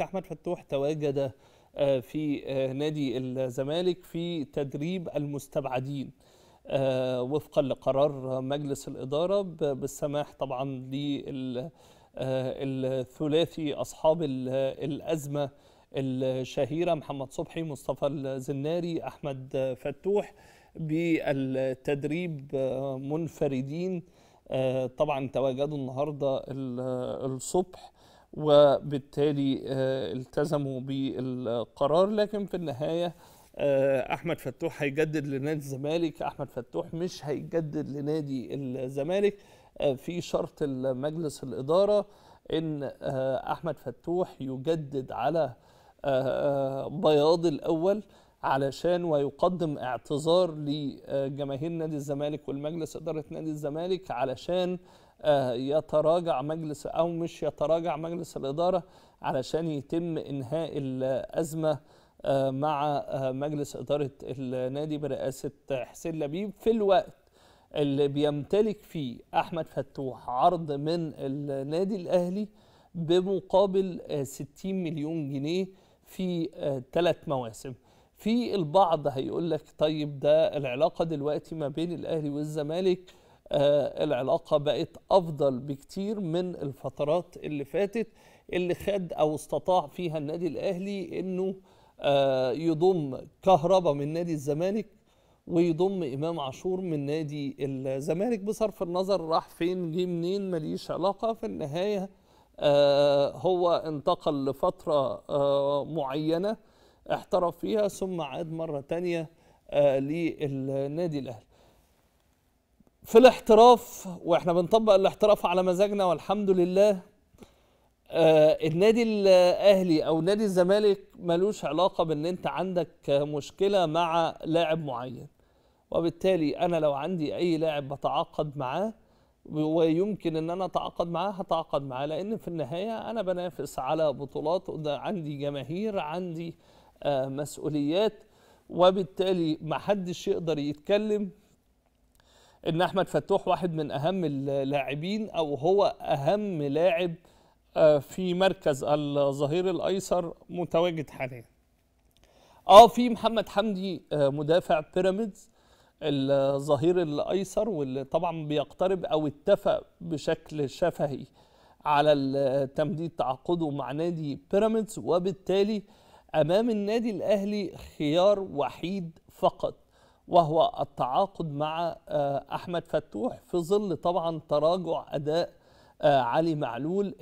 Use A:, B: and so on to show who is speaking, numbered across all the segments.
A: أحمد فتوح تواجد آه، في آه، نادي الزمالك في تدريب المستبعدين آه، وفقا لقرار مجلس الإدارة بالسماح طبعا للثلاثي أصحاب الأزمة الشهيرة محمد صبحي مصطفى الزناري أحمد فتوح بالتدريب منفردين طبعا تواجدوا النهاردة الصبح وبالتالي آه، التزموا بالقرار لكن في النهايه آه، احمد فتوح هيجدد لنادي الزمالك احمد فتوح مش هيجدد لنادي الزمالك آه، في شرط المجلس الاداره ان احمد فتوح يجدد على بياض الاول علشان ويقدم اعتذار لجماهير نادي الزمالك والمجلس إدارة نادي الزمالك علشان آه، يتراجع مجلس أو مش يتراجع مجلس الإدارة علشان يتم إنهاء الأزمة آه، مع آه، مجلس إدارة النادي برئاسة حسين لبيب في الوقت اللي بيمتلك فيه أحمد فتوح عرض من النادي الأهلي بمقابل 60 مليون جنيه في ثلاث مواسم في البعض هيقول لك طيب ده العلاقة دلوقتي ما بين الأهلي والزمالك آه العلاقة بقت أفضل بكتير من الفترات اللي فاتت اللي خد أو استطاع فيها النادي الأهلي إنه آه يضم كهربا من نادي الزمالك ويضم إمام عاشور من نادي الزمالك بصرف النظر راح فين جه منين ماليش علاقة في النهاية آه هو انتقل لفترة آه، معينة احترف فيها ثم عاد مرة تانية آه، للنادي الأهلي في الاحتراف واحنا بنطبق الاحتراف على مزاجنا والحمد لله آه، النادي الاهلي او نادي الزمالك ملوش علاقه بان انت عندك مشكله مع لاعب معين وبالتالي انا لو عندي اي لاعب بتعاقد معاه ويمكن ان انا اتعاقد معاه هتعاقد معاه لان في النهايه انا بنافس على بطولات عندي جماهير عندي آه آه، مسؤوليات وبالتالي ما حدش يقدر يتكلم ان احمد فتوح واحد من اهم اللاعبين او هو اهم لاعب آه، في مركز الظهير الايسر متواجد حاليا اه في محمد حمدي آه، مدافع بيراميدز الظهير الايسر واللي طبعا بيقترب او اتفق بشكل شفهي على تمديد تعاقده مع نادي بيراميدز وبالتالي آه امام النادي الاهلي خيار وحيد فقط وهو التعاقد مع آه، احمد فتوح في ظل طبعا تراجع اداء آه، علي معلول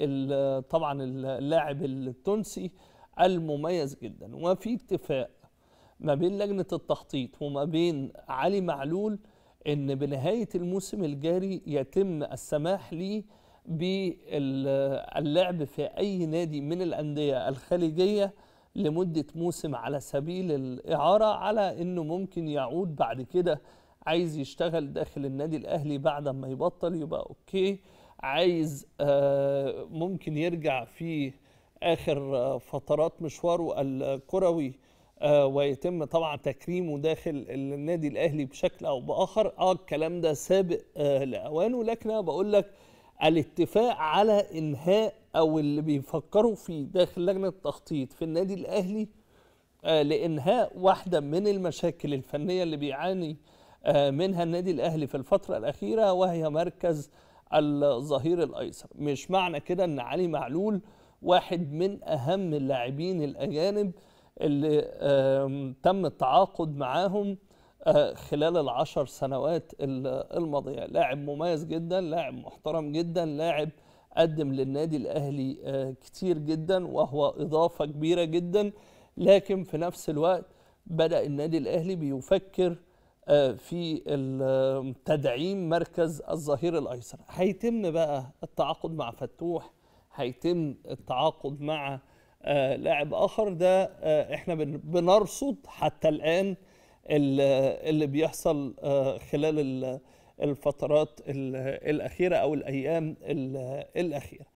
A: طبعا اللاعب التونسي المميز جدا وفي اتفاق ما بين لجنه التخطيط وما بين علي معلول ان بنهايه الموسم الجاري يتم السماح ليه آه، باللعب في اي نادي من الانديه الخليجيه لمدة موسم على سبيل الإعارة على أنه ممكن يعود بعد كده عايز يشتغل داخل النادي الأهلي بعد ما يبطل يبقى أوكي عايز آه، ممكن يرجع في آخر آه، فترات مشواره الكروي آه، ويتم طبعا تكريمه داخل النادي الأهلي بشكل أو بآخر آه الكلام ده سابق لأوانه لكن أنا بقول لك الاتفاق على إنهاء او اللي بيفكروا في داخل لجنه التخطيط في النادي الاهلي آه، لانهاء واحده من المشاكل الفنيه اللي بيعاني آه، منها النادي الاهلي في الفتره الاخيره وهي مركز الظهير الايسر مش معنى كده ان علي معلول واحد من اهم اللاعبين الاجانب اللي تم التعاقد معاهم آه، خلال العشر سنوات الماضيه لاعب مميز جدا لاعب محترم جدا لاعب قدم للنادي الاهلي آه، كتير جدا وهو اضافه كبيره جدا لكن في نفس الوقت بدا النادي الاهلي بيفكر آه، في تدعيم مركز الظهير الايسر هيتم بقى التعاقد مع فتوح هيتم التعاقد مع آه، لاعب اخر ده احنا بنرصد حتى الان اللي بيحصل خلال الفترات الأخيرة أو الأيام الأخيرة